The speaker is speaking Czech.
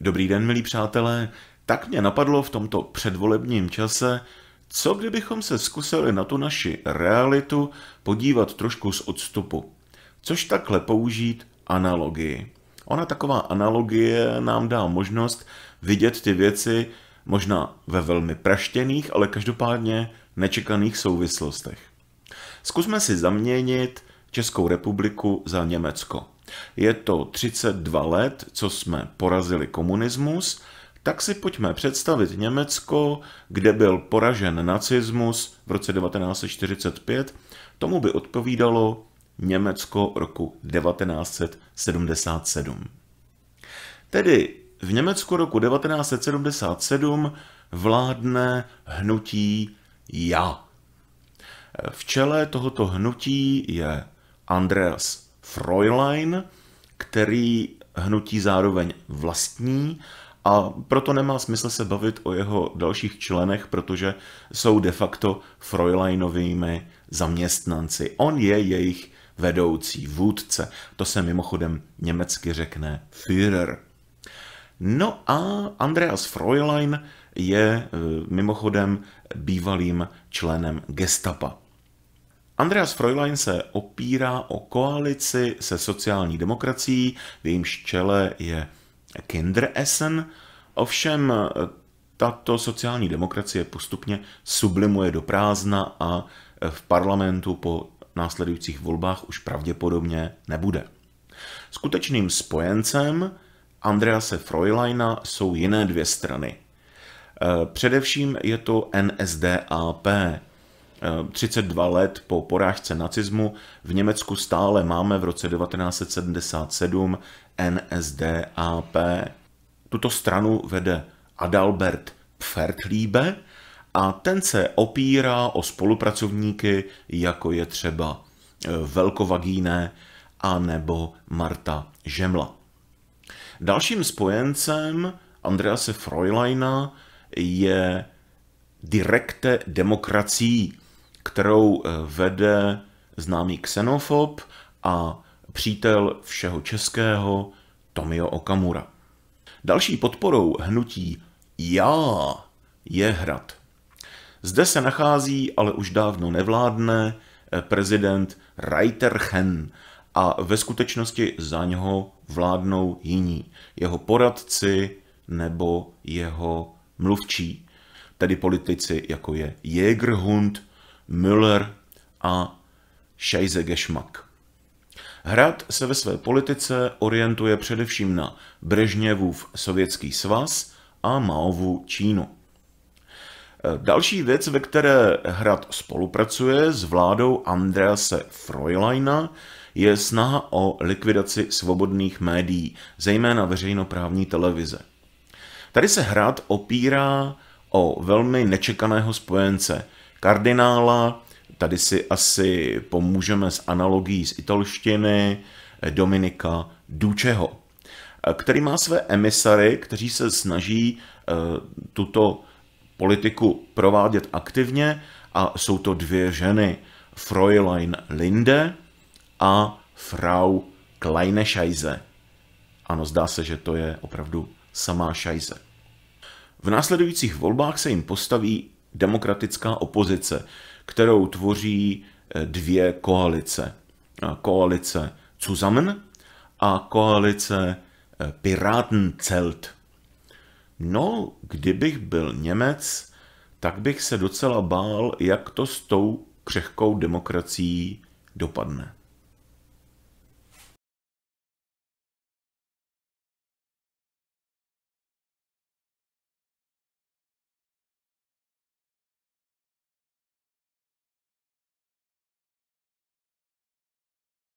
Dobrý den, milí přátelé. Tak mě napadlo v tomto předvolebním čase, co kdybychom se zkusili na tu naši realitu podívat trošku z odstupu. Což takhle použít analogii. Ona taková analogie nám dá možnost vidět ty věci možná ve velmi praštěných, ale každopádně nečekaných souvislostech. Zkusme si zaměnit Českou republiku za Německo. Je to 32 let, co jsme porazili komunismus, tak si pojďme představit Německo, kde byl poražen nacismus v roce 1945. Tomu by odpovídalo Německo roku 1977. Tedy v Německu roku 1977 vládne hnutí Já. V čele tohoto hnutí je Andreas Freulein, který hnutí zároveň vlastní a proto nemá smysl se bavit o jeho dalších členech, protože jsou de facto Freuleinovými zaměstnanci. On je jejich vedoucí vůdce. To se mimochodem německy řekne Führer. No a Andreas Freulein je e, mimochodem bývalým členem gestapa. Andreas Freulein se opírá o koalici se sociální demokracií, v jejímž čele je Kinderessen, ovšem tato sociální demokracie postupně sublimuje do prázdna a v parlamentu po následujících volbách už pravděpodobně nebude. Skutečným spojencem Andrease Freuleina jsou jiné dvě strany. Především je to NSDAP, 32 eh, let po porážce nacismu v Německu stále máme v roce 1977 NSDAP. Tuto stranu vede Adalbert Pfertlíbe a ten se opírá o spolupracovníky, jako je třeba eh, Velkovagíné a nebo Marta Žemla. Dalším spojencem Andrease Freuleina je Direkte demokracií, kterou eh, vede známý xenofob a přítel všeho českého Tomio Okamura. Další podporou hnutí Já je hrad. Zde se nachází, ale už dávno nevládne, eh, prezident Reiterchen a ve skutečnosti za něho vládnou jiní, jeho poradci nebo jeho mluvčí, tedy politici jako je Jägerhund Müller a Scheise Geschmack. Hrad se ve své politice orientuje především na Brežněvův sovětský svaz a Maovu Čínu. E, další věc, ve které Hrad spolupracuje s vládou Andrease Freuleina, je snaha o likvidaci svobodných médií, zejména veřejnoprávní televize. Tady se Hrad opírá o velmi nečekaného spojence – kardinála. Tady si asi pomůžeme s analogií z italštiny eh, Dominika Dučeho, eh, který má své emisary, kteří se snaží eh, tuto politiku provádět aktivně a jsou to dvě ženy, Fräulein Linde a Frau Scheise. Ano, zdá se, že to je opravdu samá šajze. V následujících volbách se jim postaví demokratická opozice, kterou tvoří eh, dvě koalice. Koalice Zusammen a koalice eh, Piratenzelt. No, kdybych byl Němec, tak bych se docela bál, jak to s tou křehkou demokracií dopadne.